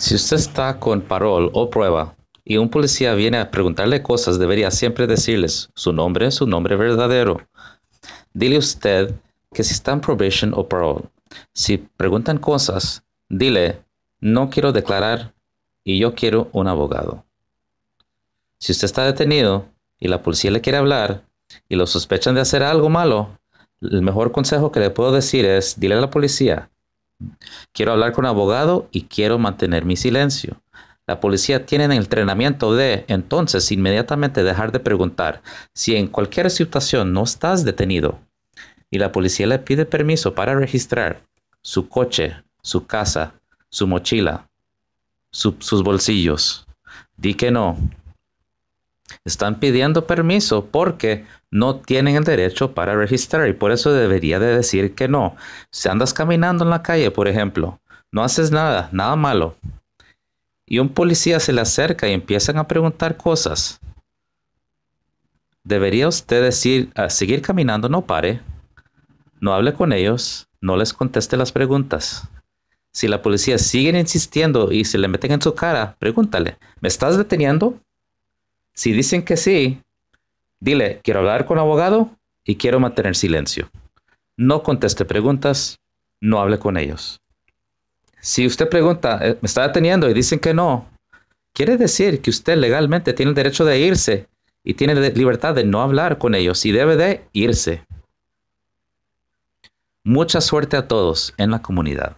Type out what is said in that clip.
Si usted está con parole o prueba y un policía viene a preguntarle cosas, debería siempre decirles su nombre, su nombre verdadero. Dile usted que si está en probation o parole, si preguntan cosas, dile, no quiero declarar y yo quiero un abogado. Si usted está detenido y la policía le quiere hablar y lo sospechan de hacer algo malo, el mejor consejo que le puedo decir es, dile a la policía, Quiero hablar con abogado y quiero mantener mi silencio. La policía tiene el entrenamiento de, entonces, inmediatamente dejar de preguntar. Si en cualquier situación no estás detenido y la policía le pide permiso para registrar su coche, su casa, su mochila, sus bolsillos, di que no, están pidiendo permiso porque no tienen el derecho para registrar y por eso debería de decir que no. Si andas caminando en la calle, por ejemplo, no haces nada, nada malo. Y un policía se le acerca y empiezan a preguntar cosas. Debería usted decir, ah, seguir caminando, no pare, no hable con ellos, no les conteste las preguntas. Si la policía sigue insistiendo y se le meten en su cara, pregúntale, ¿me estás deteniendo? Si dicen que sí, dile, quiero hablar con abogado y quiero mantener silencio. No conteste preguntas, no hable con ellos. Si usted pregunta, eh, me está deteniendo y dicen que no, quiere decir que usted legalmente tiene el derecho de irse y tiene libertad de no hablar con ellos y debe de irse. Mucha suerte a todos en la comunidad.